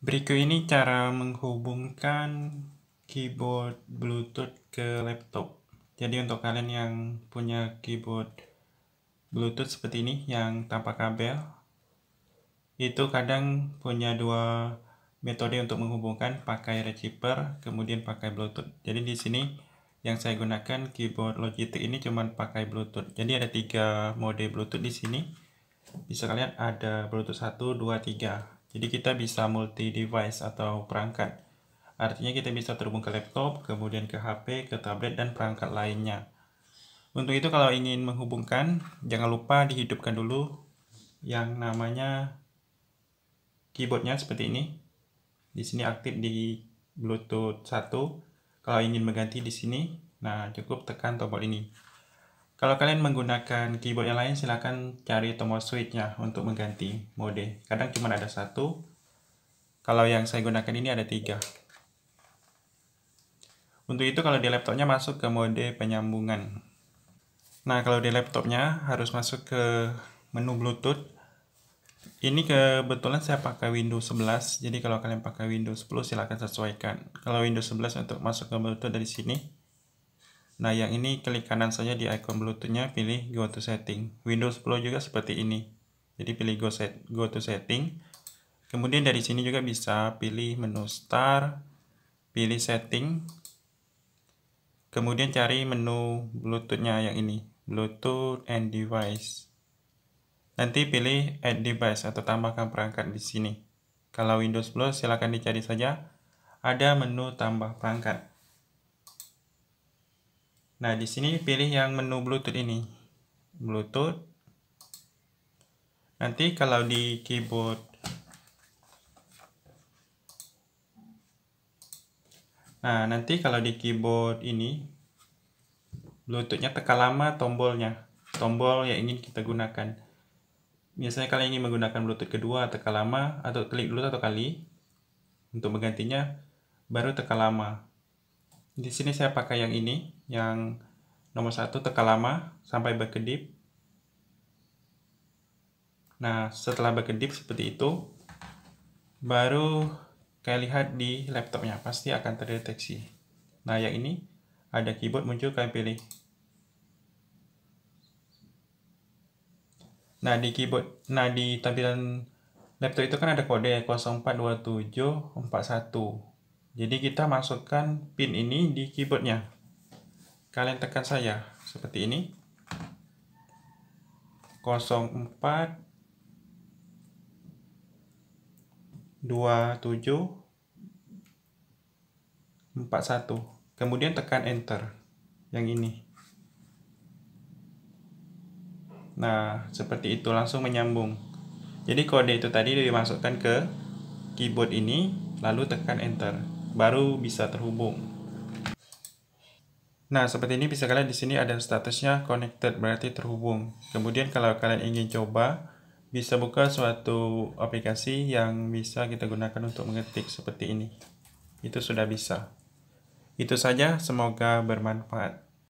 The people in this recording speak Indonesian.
Berikut ini cara menghubungkan keyboard Bluetooth ke laptop. Jadi untuk kalian yang punya keyboard Bluetooth seperti ini yang tanpa kabel, itu kadang punya dua metode untuk menghubungkan pakai receiver kemudian pakai Bluetooth. Jadi di sini yang saya gunakan keyboard Logitech ini cuma pakai Bluetooth. Jadi ada tiga mode Bluetooth di sini. Bisa kalian ada Bluetooth 1, 2, 3. Jadi kita bisa multi device atau perangkat. Artinya kita bisa terhubung ke laptop, kemudian ke HP, ke tablet, dan perangkat lainnya. Untuk itu kalau ingin menghubungkan, jangan lupa dihidupkan dulu yang namanya keyboardnya seperti ini. Di sini aktif di Bluetooth 1. Kalau ingin mengganti di sini, nah cukup tekan tombol ini. Kalau kalian menggunakan keyboard yang lain, silahkan cari tombol switch-nya untuk mengganti mode. Kadang cuma ada satu. Kalau yang saya gunakan ini ada tiga. Untuk itu kalau di laptopnya masuk ke mode penyambungan. Nah, kalau di laptopnya harus masuk ke menu Bluetooth. Ini kebetulan saya pakai Windows 11, jadi kalau kalian pakai Windows 10 silahkan sesuaikan. Kalau Windows 11 untuk masuk ke Bluetooth dari sini, Nah, yang ini klik kanan saja di icon Bluetoothnya, pilih Go to Setting. Windows 10 juga seperti ini. Jadi pilih Go, set, Go to Setting. Kemudian dari sini juga bisa pilih menu Start, pilih Setting. Kemudian cari menu Bluetoothnya yang ini, Bluetooth and Device. Nanti pilih Add Device atau tambahkan perangkat di sini. Kalau Windows 10 silakan dicari saja ada menu tambah perangkat. Nah, di sini pilih yang menu Bluetooth ini. Bluetooth. Nanti kalau di keyboard Nah, nanti kalau di keyboard ini Bluetoothnya tekan lama tombolnya. Tombol yang ingin kita gunakan. Biasanya kalian ingin menggunakan Bluetooth kedua, tekan lama atau klik dulu satu kali. Untuk menggantinya baru tekan lama. Di sini saya pakai yang ini yang nomor satu teka lama sampai berkedip. Nah, setelah berkedip seperti itu, baru kalian lihat di laptopnya, pasti akan terdeteksi. Nah, yang ini ada keyboard muncul, kalian pilih. Nah, di keyboard, nah di tampilan laptop itu kan ada kode 042741. Jadi kita masukkan pin ini di keyboardnya kalian tekan saja seperti ini 04 27 41 kemudian tekan enter yang ini nah seperti itu langsung menyambung jadi kode itu tadi dimasukkan ke keyboard ini lalu tekan enter baru bisa terhubung Nah, seperti ini bisa kalian di sini ada statusnya connected berarti terhubung. Kemudian kalau kalian ingin coba bisa buka suatu aplikasi yang bisa kita gunakan untuk mengetik seperti ini. Itu sudah bisa. Itu saja, semoga bermanfaat.